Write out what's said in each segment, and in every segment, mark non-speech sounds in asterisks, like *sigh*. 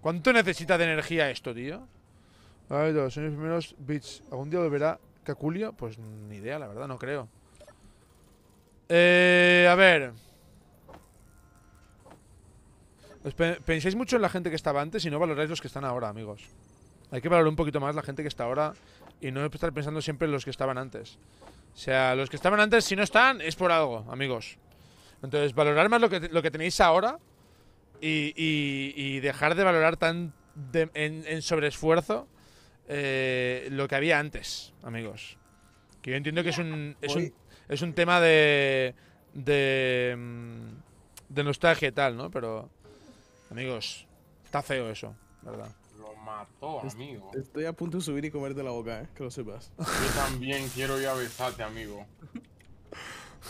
¿Cuánto necesita de energía esto, tío? A ver, los años primeros bits. ¿Algún día volverá Caculio? Pues ni idea, la verdad, no creo. Eh, a ver. pensáis mucho en la gente que estaba antes y no valoráis los que están ahora, amigos. Hay que valorar un poquito más la gente que está ahora y no estar pensando siempre en los que estaban antes. O sea, los que estaban antes, si no están, es por algo, amigos. Entonces, valorar más lo lo que tenéis ahora y, dejar de valorar tan en, sobreesfuerzo eh, lo que había antes, amigos. Que yo entiendo que es un, es un, tema de, de, mm, de nostalgia y tal, ¿no? Pero, amigos, está feo eso, ¿verdad? Lo mató, amigo. Estoy a punto de subir y comerte la boca, ¿eh? Que lo sepas. Yo también quiero ir a besarte, amigo.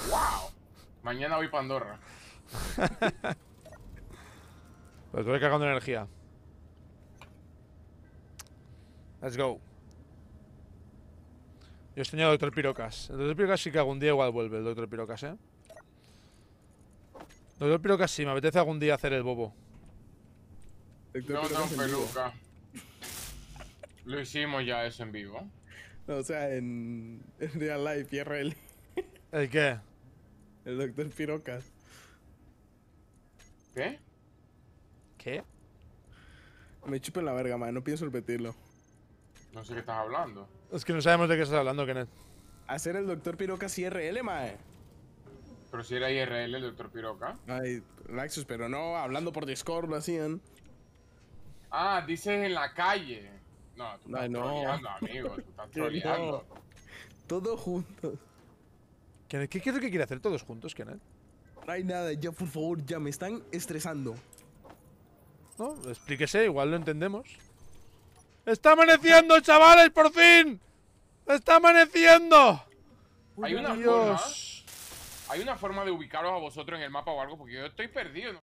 ¡Wow! *laughs* Mañana voy Pandorra. *laughs* Pero estoy cagando energía. Let's go. Yo extraño al Doctor Pirocas. El Doctor Pirocas sí que algún día igual vuelve, el Doctor Pirocas, ¿eh? El Doctor Pirocas sí, me apetece algún día hacer el bobo. No, no, peluca. Lo hicimos ya es en vivo. No, o sea, en, real life, IRL. ¿El qué? El Doctor Pirocas. ¿Qué? ¿Qué? Me en la verga, mae, No pienso repetirlo. No sé qué estás hablando. Es que no sabemos de qué estás hablando, Kenneth. Hacer el doctor Piroca IRL, mae. Pero si era IRL el doctor Piroca. Ay, Laxus, pero no, hablando por Discord lo hacían. Ah, dices en la calle. No, tú estás Ay, amigo. Tú estás *laughs* troleando. Todos juntos. ¿Qué, ¿Qué, es lo que quiere hacer todos juntos, Kenneth? No hay nada, ya por favor, ya me están estresando. ¿No? Explíquese, igual lo entendemos. ¡Está amaneciendo, chavales, por fin! ¡Está amaneciendo! Hay una forma. Hay una forma de ubicaros a vosotros en el mapa o algo, porque yo estoy perdido.